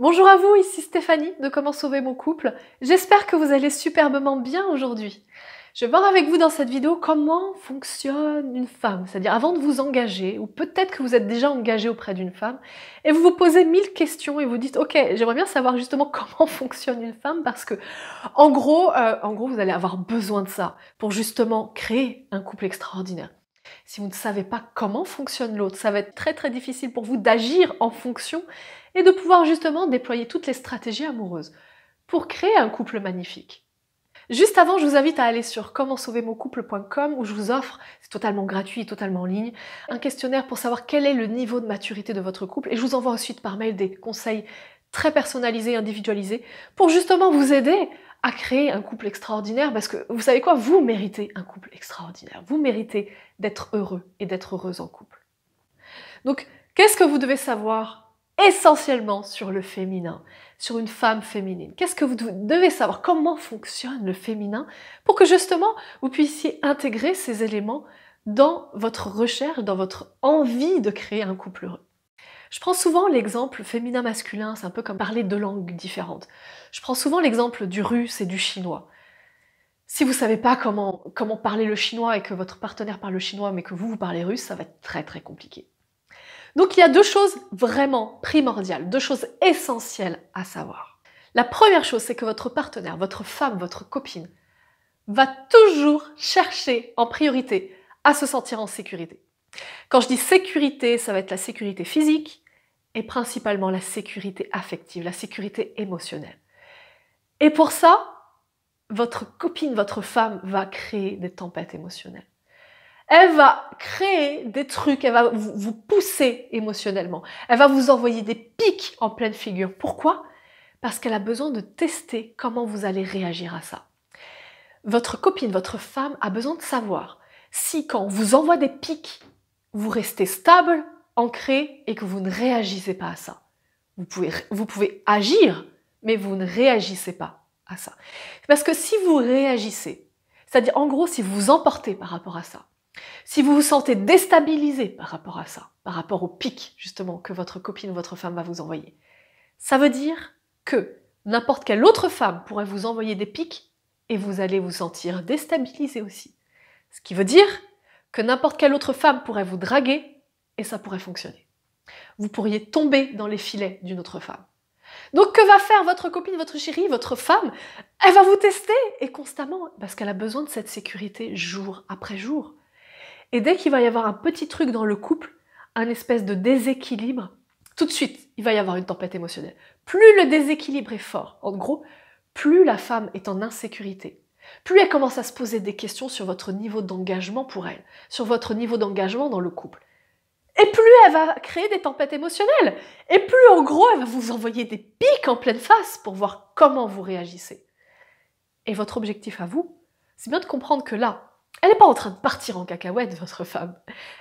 Bonjour à vous, ici Stéphanie de Comment sauver mon couple. J'espère que vous allez superbement bien aujourd'hui. Je vais voir avec vous dans cette vidéo comment fonctionne une femme, c'est-à-dire avant de vous engager, ou peut-être que vous êtes déjà engagé auprès d'une femme, et vous vous posez mille questions et vous dites ok, j'aimerais bien savoir justement comment fonctionne une femme parce que en gros, euh, en gros, vous allez avoir besoin de ça pour justement créer un couple extraordinaire si vous ne savez pas comment fonctionne l'autre, ça va être très très difficile pour vous d'agir en fonction et de pouvoir justement déployer toutes les stratégies amoureuses pour créer un couple magnifique. Juste avant, je vous invite à aller sur comment sauver mon couple.com où je vous offre, c'est totalement gratuit et totalement en ligne, un questionnaire pour savoir quel est le niveau de maturité de votre couple et je vous envoie ensuite par mail des conseils très personnalisé, individualisé, pour justement vous aider à créer un couple extraordinaire, parce que vous savez quoi, vous méritez un couple extraordinaire, vous méritez d'être heureux et d'être heureuse en couple. Donc, qu'est-ce que vous devez savoir essentiellement sur le féminin, sur une femme féminine. Qu'est-ce que vous devez savoir Comment fonctionne le féminin pour que justement vous puissiez intégrer ces éléments dans votre recherche, dans votre envie de créer un couple heureux. Je prends souvent l'exemple féminin-masculin, c'est un peu comme parler deux langues différentes. Je prends souvent l'exemple du russe et du chinois. Si vous savez pas comment, comment parler le chinois et que votre partenaire parle le chinois mais que vous, vous parlez russe, ça va être très très compliqué. Donc il y a deux choses vraiment primordiales, deux choses essentielles à savoir. La première chose, c'est que votre partenaire, votre femme, votre copine, va toujours chercher en priorité à se sentir en sécurité. Quand je dis sécurité, ça va être la sécurité physique, et principalement la sécurité affective, la sécurité émotionnelle. Et pour ça, votre copine, votre femme va créer des tempêtes émotionnelles. Elle va créer des trucs, elle va vous pousser émotionnellement. Elle va vous envoyer des pics en pleine figure. Pourquoi Parce qu'elle a besoin de tester comment vous allez réagir à ça. Votre copine, votre femme a besoin de savoir si quand on vous envoie des pics, vous restez stable ancré et que vous ne réagissez pas à ça. Vous pouvez, vous pouvez agir, mais vous ne réagissez pas à ça. Parce que si vous réagissez, c'est-à-dire en gros si vous vous emportez par rapport à ça, si vous vous sentez déstabilisé par rapport à ça, par rapport au pic justement que votre copine ou votre femme va vous envoyer, ça veut dire que n'importe quelle autre femme pourrait vous envoyer des pics et vous allez vous sentir déstabilisé aussi. Ce qui veut dire que n'importe quelle autre femme pourrait vous draguer et ça pourrait fonctionner. Vous pourriez tomber dans les filets d'une autre femme. Donc que va faire votre copine, votre chérie, votre femme Elle va vous tester et constamment parce qu'elle a besoin de cette sécurité jour après jour. Et dès qu'il va y avoir un petit truc dans le couple, un espèce de déséquilibre, tout de suite, il va y avoir une tempête émotionnelle. Plus le déséquilibre est fort, en gros, plus la femme est en insécurité, plus elle commence à se poser des questions sur votre niveau d'engagement pour elle, sur votre niveau d'engagement dans le couple, et plus elle va créer des tempêtes émotionnelles. Et plus en gros, elle va vous envoyer des pics en pleine face pour voir comment vous réagissez. Et votre objectif à vous, c'est bien de comprendre que là, elle n'est pas en train de partir en cacahuète, votre femme.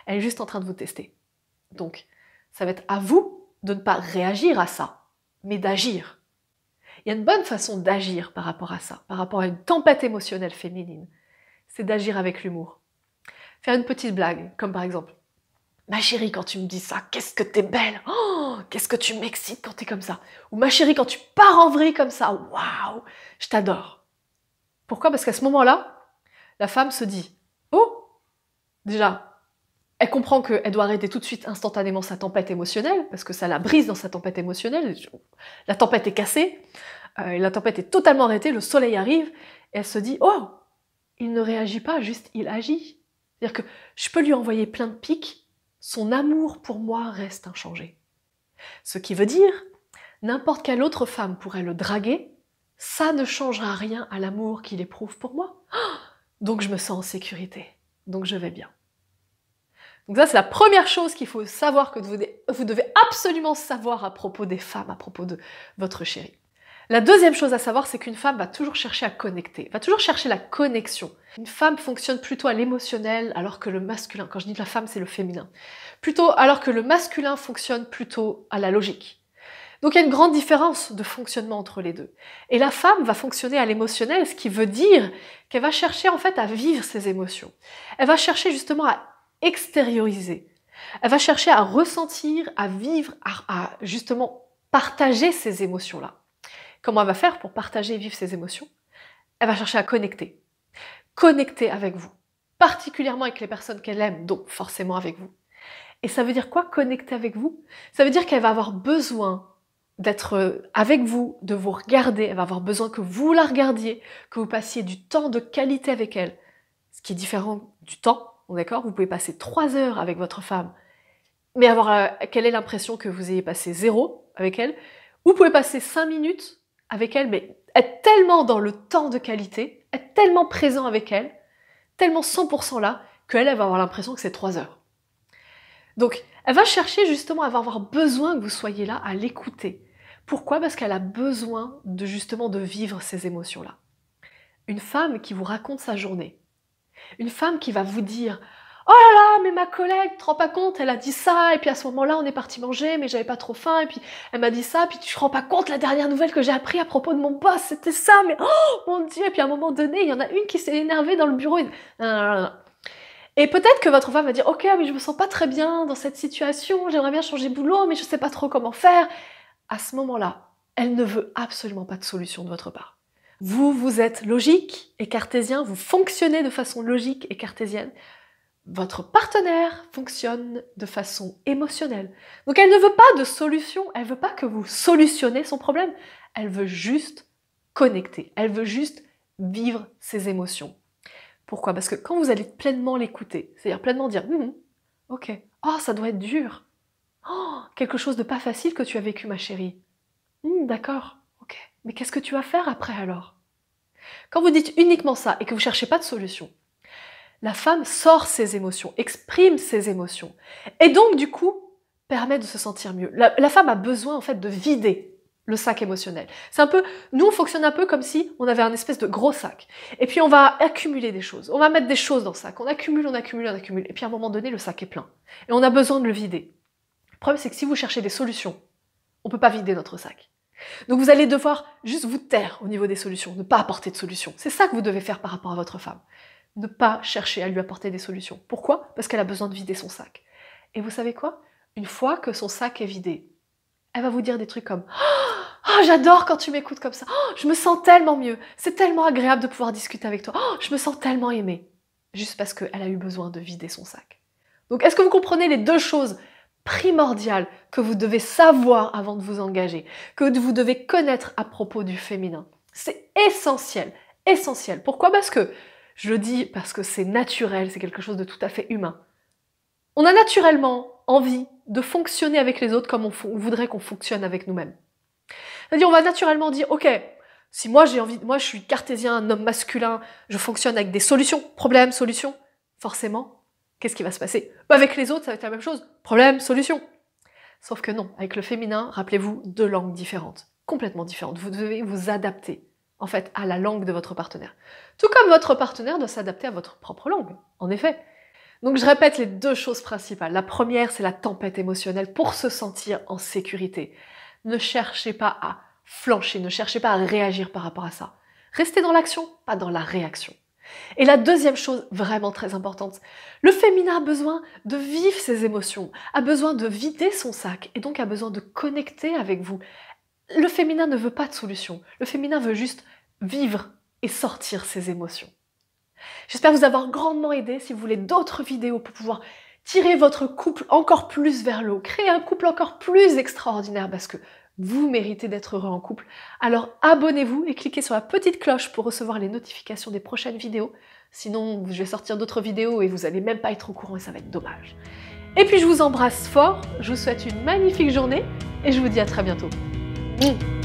Elle est juste en train de vous tester. Donc, ça va être à vous de ne pas réagir à ça, mais d'agir. Il y a une bonne façon d'agir par rapport à ça, par rapport à une tempête émotionnelle féminine. C'est d'agir avec l'humour. Faire une petite blague, comme par exemple Ma chérie, quand tu me dis ça, qu'est-ce que t'es belle oh, Qu'est-ce que tu m'excites quand t'es comme ça Ou ma chérie, quand tu pars en vrille comme ça, waouh Je t'adore. Pourquoi Parce qu'à ce moment-là, la femme se dit Oh Déjà, elle comprend qu'elle doit arrêter tout de suite instantanément sa tempête émotionnelle, parce que ça la brise dans sa tempête émotionnelle. La tempête est cassée, euh, la tempête est totalement arrêtée, le soleil arrive, et elle se dit Oh Il ne réagit pas, juste il agit. C'est-à-dire que je peux lui envoyer plein de pics, son amour pour moi reste inchangé. Ce qui veut dire, n'importe quelle autre femme pourrait le draguer, ça ne changera rien à l'amour qu'il éprouve pour moi. Oh donc je me sens en sécurité, donc je vais bien. Donc ça, c'est la première chose qu'il faut savoir, que vous devez absolument savoir à propos des femmes, à propos de votre chérie. La deuxième chose à savoir, c'est qu'une femme va toujours chercher à connecter, va toujours chercher la connexion. Une femme fonctionne plutôt à l'émotionnel alors que le masculin, quand je dis la femme, c'est le féminin, plutôt alors que le masculin fonctionne plutôt à la logique. Donc il y a une grande différence de fonctionnement entre les deux. Et la femme va fonctionner à l'émotionnel, ce qui veut dire qu'elle va chercher en fait à vivre ses émotions. Elle va chercher justement à extérioriser. Elle va chercher à ressentir, à vivre, à, justement partager ces émotions-là. Comment elle va faire pour partager et vivre ses émotions Elle va chercher à connecter. Connecter avec vous, particulièrement avec les personnes qu'elle aime, donc forcément avec vous. Et ça veut dire quoi connecter avec vous Ça veut dire qu'elle va avoir besoin d'être euh, avec vous, de vous regarder, elle va avoir besoin que vous la regardiez, que vous passiez du temps de qualité avec elle. Ce qui est différent du temps, d'accord Vous pouvez passer trois heures avec votre femme, mais avoir euh, qu'elle est l'impression que vous ayez passé zéro avec elle. Vous pouvez passer cinq minutes avec elle, mais être tellement dans le temps de qualité, être tellement présent avec elle, tellement 100% là, qu'elle, elle va avoir l'impression que c'est 3 heures. Donc, elle va chercher justement, à avoir besoin que vous soyez là à l'écouter. Pourquoi Parce qu'elle a besoin de justement de vivre ces émotions-là. Une femme qui vous raconte sa journée, une femme qui va vous dire Oh là là, mais ma collègue, tu te rends pas compte, elle a dit ça, et puis à ce moment-là, on est parti manger, mais j'avais pas trop faim, et puis elle m'a dit ça, puis tu te rends pas compte, la dernière nouvelle que j'ai appris à propos de mon boss, c'était ça, mais oh mon dieu, et puis à un moment donné, il y en a une qui s'est énervée dans le bureau, et, ah et peut-être que votre femme va dire, ok, mais je me sens pas très bien dans cette situation, j'aimerais bien changer de boulot, mais je sais pas trop comment faire. À ce moment-là, elle ne veut absolument pas de solution de votre part. Vous, vous êtes logique et cartésien, vous fonctionnez de façon logique et cartésienne votre partenaire fonctionne de façon émotionnelle. Donc elle ne veut pas de solution, elle veut pas que vous solutionnez son problème, elle veut juste connecter, elle veut juste vivre ses émotions. Pourquoi Parce que quand vous allez pleinement l'écouter, c'est-à-dire pleinement dire hum, hum, OK, oh ça doit être dur. Oh, quelque chose de pas facile que tu as vécu ma chérie. Hum, d'accord. OK. Mais qu'est-ce que tu vas faire après alors Quand vous dites uniquement ça et que vous cherchez pas de solution, la femme sort ses émotions, exprime ses émotions, et donc du coup permet de se sentir mieux. La, femme a besoin en fait de vider le sac émotionnel. C'est un peu, nous on fonctionne un peu comme si on avait un espèce de gros sac, et puis on va accumuler des choses, on va mettre des choses dans le sac, on accumule, on accumule, on accumule, et puis à un moment donné le sac est plein, et on a besoin de le vider. Le problème c'est que si vous cherchez des solutions, on peut pas vider notre sac. Donc vous allez devoir juste vous taire au niveau des solutions, ne pas apporter de solutions. C'est ça que vous devez faire par rapport à votre femme ne pas chercher à lui apporter des solutions. Pourquoi Parce qu'elle a besoin de vider son sac. Et vous savez quoi Une fois que son sac est vidé, elle va vous dire des trucs comme oh, oh, j'adore quand tu m'écoutes comme ça. Oh, je me sens tellement mieux. C'est tellement agréable de pouvoir discuter avec toi. Oh, je me sens tellement aimée." Juste parce qu'elle a eu besoin de vider son sac. Donc est-ce que vous comprenez les deux choses primordiales que vous devez savoir avant de vous engager, que vous devez connaître à propos du féminin C'est essentiel, essentiel. Pourquoi Parce que je le dis parce que c'est naturel, c'est quelque chose de tout à fait humain. On a naturellement envie de fonctionner avec les autres comme on, voudrait qu'on fonctionne avec nous-mêmes. C'est-à-dire, on va naturellement dire, ok, si moi j'ai envie, moi je suis cartésien, un homme masculin, je fonctionne avec des solutions, problèmes, solutions, forcément, qu'est-ce qui va se passer bah, Avec les autres, ça va être la même chose, problème, solution. Sauf que non, avec le féminin, rappelez-vous, deux langues différentes, complètement différentes. Vous devez vous adapter en fait, à la langue de votre partenaire. Tout comme votre partenaire doit s'adapter à votre propre langue, en effet. Donc je répète les deux choses principales. La première, c'est la tempête émotionnelle pour se sentir en sécurité. Ne cherchez pas à flancher, ne cherchez pas à réagir par rapport à ça. Restez dans l'action, pas dans la réaction. Et la deuxième chose vraiment très importante, le féminin a besoin de vivre ses émotions, a besoin de vider son sac et donc a besoin de connecter avec vous. Le féminin ne veut pas de solution. Le féminin veut juste vivre et sortir ses émotions. J'espère vous avoir grandement aidé. Si vous voulez d'autres vidéos pour pouvoir tirer votre couple encore plus vers l'eau, créer un couple encore plus extraordinaire parce que vous méritez d'être heureux en couple, alors abonnez-vous et cliquez sur la petite cloche pour recevoir les notifications des prochaines vidéos. Sinon, je vais sortir d'autres vidéos et vous n'allez même pas être au courant et ça va être dommage. Et puis je vous embrasse fort, je vous souhaite une magnifique journée et je vous dis à très bientôt. होगी mm.